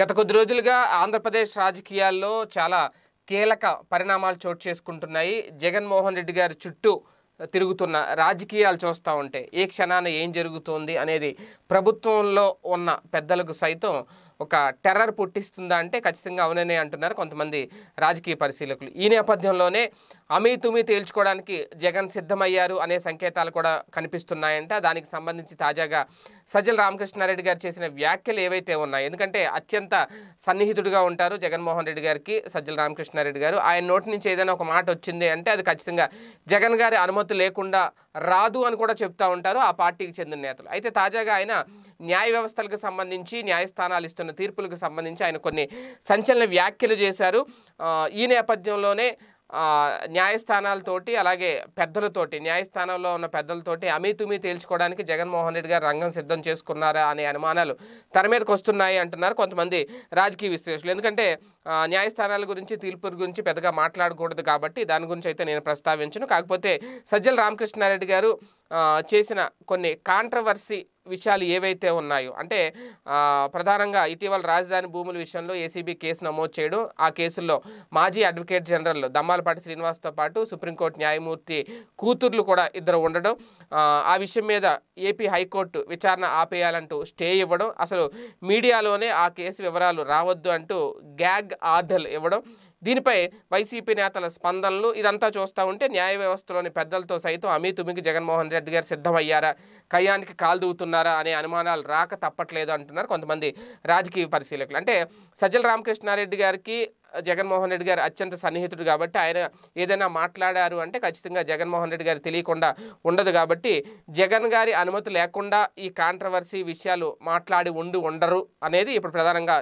గత కొద్ది రోజులుగా ఆంధ్రప్రదేశ్ రాజకీయాల్లో చాలా కీలక పరిణామాలు చోటు చేసుకుంటున్నాయి జగన్మోహన్ రెడ్డి గారి చుట్టూ తిరుగుతున్న రాజకీయాలు చూస్తూ ఉంటే ఏ క్షణాన ఏం జరుగుతోంది అనేది ప్రభుత్వంలో ఉన్న పెద్దలకు సైతం ఒక టెర్రర్ పుట్టిస్తుందా అంటే ఖచ్చితంగా అవుననే అంటున్నారు కొంతమంది రాజకీయ పరిశీలకులు ఈ నేపథ్యంలోనే అమీ తుమి తేల్చుకోవడానికి జగన్ సిద్ధమయ్యారు అనే సంకేతాలు కూడా కనిపిస్తున్నాయంట దానికి సంబంధించి తాజాగా సజ్జల రామకృష్ణారెడ్డి గారు చేసిన వ్యాఖ్యలు ఏవైతే ఉన్నాయి ఎందుకంటే అత్యంత సన్నిహితుడిగా ఉంటారు జగన్మోహన్ రెడ్డి గారికి సజ్జల రామకృష్ణారెడ్డి గారు ఆయన నోటి నుంచి ఏదైనా ఒక మాట వచ్చింది అంటే అది ఖచ్చితంగా జగన్ గారి అనుమతి లేకుండా రాదు అని కూడా చెప్తా ఉంటారు ఆ పార్టీకి చెందిన నేతలు అయితే తాజాగా ఆయన న్యాయ వ్యవస్థలకు సంబంధించి న్యాయస్థానాలు ఇస్తున్న తీర్పులకు సంబంధించి ఆయన కొన్ని సంచలన వ్యాఖ్యలు చేశారు ఈ నేపథ్యంలోనే న్యాయస్థానాలతోటి అలాగే పెద్దలతోటి న్యాయస్థానంలో ఉన్న పెద్దలతోటి అమితుమి తేల్చుకోవడానికి జగన్మోహన్ రెడ్డి గారు రంగం సిద్ధం చేసుకున్నారా అనే అనుమానాలు తన మీదకి వస్తున్నాయి అంటున్నారు కొంతమంది రాజకీయ విశ్లేషకులు ఎందుకంటే న్యాయస్థానాల గురించి తీర్పు గురించి పెద్దగా మాట్లాడకూడదు కాబట్టి దాని గురించి అయితే నేను ప్రస్తావించను కాకపోతే సజ్జల రామకృష్ణారెడ్డి గారు చేసిన కొన్ని కాంట్రవర్సీ విషయాలు ఏవైతే ఉన్నాయో అంటే ప్రధానంగా ఇటీవల రాజధాని భూముల విషయంలో ఏసీబీ కేసు నమోదు చేయడం ఆ కేసుల్లో మాజీ అడ్వకేట్ జనరల్ దమ్మాలపాటి శ్రీనివాస్తో పాటు సుప్రీంకోర్టు న్యాయమూర్తి కూతుర్లు కూడా ఇద్దరు ఉండడం ఆ విషయం మీద ఏపీ హైకోర్టు విచారణ ఆపేయాలంటూ స్టే ఇవ్వడం అసలు మీడియాలోనే ఆ కేసు వివరాలు రావద్దు అంటూ గ్యాగ్ ఆర్డర్లు ఇవ్వడం దీనిపై వైసీపీ నేతల స్పందనలు ఇదంతా చూస్తూ ఉంటే న్యాయ వ్యవస్థలోని పెద్దలతో సైతం అమీ తుమికి జగన్మోహన్ రెడ్డి గారు సిద్ధమయ్యారా కాలు కాల్దూతున్నారా అనే అనుమానాలు రాక తప్పట్లేదు అంటున్నారు కొంతమంది రాజకీయ పరిశీలకులు అంటే సజ్జల రామకృష్ణారెడ్డి గారికి జగన్మోహన్ రెడ్డి గారు అత్యంత సన్నిహితుడు కాబట్టి ఆయన ఏదైనా మాట్లాడారు అంటే ఖచ్చితంగా జగన్మోహన్ రెడ్డి గారు తెలియకుండా ఉండదు కాబట్టి జగన్ గారి అనుమతి లేకుండా ఈ కాంట్రవర్సీ విషయాలు మాట్లాడి ఉండి ఉండరు అనేది ఇప్పుడు ప్రధానంగా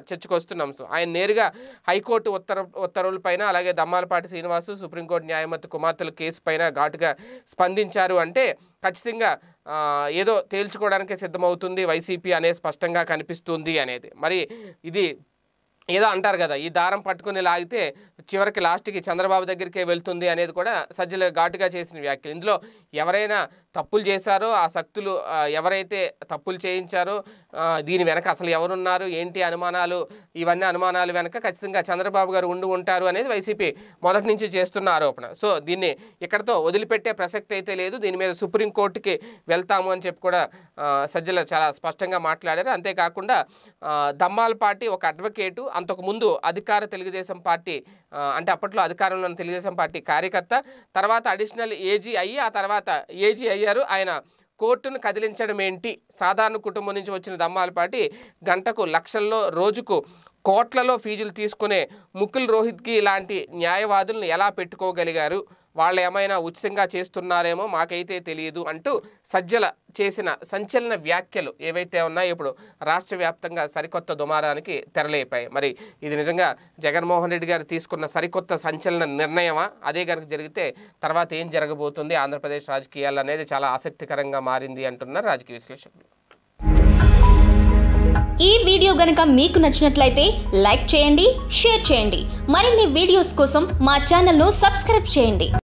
అంశం ఆయన నేరుగా హైకోర్టు ఉత్తర ఉత్తర్వులపైన అలాగే దమ్మాలపాటి శ్రీనివాసు సుప్రీంకోర్టు న్యాయమూర్తి కుమార్తెల కేసు పైన ఘాటుగా స్పందించారు అంటే ఖచ్చితంగా ఏదో తేల్చుకోవడానికి సిద్ధమవుతుంది వైసీపీ అనేది స్పష్టంగా కనిపిస్తుంది అనేది మరి ఇది ఏదో అంటారు కదా ఈ దారం పట్టుకుని లాగితే చివరికి లాస్ట్కి చంద్రబాబు దగ్గరికే వెళ్తుంది అనేది కూడా సజ్జల ఘాటుగా చేసిన వ్యాఖ్యలు ఇందులో ఎవరైనా తప్పులు చేశారో ఆ శక్తులు ఎవరైతే తప్పులు చేయించారో దీని వెనక అసలు ఎవరున్నారు ఏంటి అనుమానాలు ఇవన్నీ అనుమానాలు వెనక ఖచ్చితంగా చంద్రబాబు గారు ఉండి ఉంటారు అనేది వైసీపీ మొదటి నుంచి చేస్తున్న ఆరోపణ సో దీన్ని ఇక్కడతో వదిలిపెట్టే ప్రసక్తి అయితే లేదు దీని మీద సుప్రీంకోర్టుకి వెళ్తాము అని చెప్పి కూడా సజ్జల చాలా స్పష్టంగా మాట్లాడారు అంతేకాకుండా దమ్మాల పార్టీ ఒక అడ్వకేటు అంతకుముందు అధికార తెలుగుదేశం పార్టీ అంటే అప్పట్లో అధికారంలో ఉన్న తెలుగుదేశం పార్టీ కార్యకర్త తర్వాత అడిషనల్ ఏజీ అయ్యి ఆ తర్వాత ఏజీ అయ్యారు ఆయన కోర్టును కదిలించడం ఏంటి సాధారణ కుటుంబం నుంచి వచ్చిన దమ్మాల పార్టీ గంటకు లక్షల్లో రోజుకు కోట్లలో ఫీజులు తీసుకునే ముకుల్ రోహిత్కి ఇలాంటి న్యాయవాదులను ఎలా పెట్టుకోగలిగారు వాళ్ళు ఏమైనా ఉచితంగా చేస్తున్నారేమో మాకైతే తెలియదు అంటూ సజ్జల చేసిన సంచలన వ్యాఖ్యలు ఏవైతే ఉన్నాయో ఇప్పుడు రాష్ట్ర వ్యాప్తంగా సరికొత్త దుమారానికి తెరలేపాయి మరి ఇది నిజంగా జగన్మోహన్ రెడ్డి గారు తీసుకున్న సరికొత్త సంచలన నిర్ణయమా అదే కనుక జరిగితే తర్వాత ఏం జరగబోతుంది ఆంధ్రప్రదేశ్ రాజకీయాలు అనేది చాలా ఆసక్తికరంగా మారింది అంటున్నారు రాజకీయ విశ్లేషకులు ఈ వీడియో గనక మీకు నచ్చినట్లయితే లైక్ చేయండి షేర్ చేయండి మరిన్ని వీడియోస్ కోసం మా ఛానల్ను సబ్స్క్రైబ్ చేయండి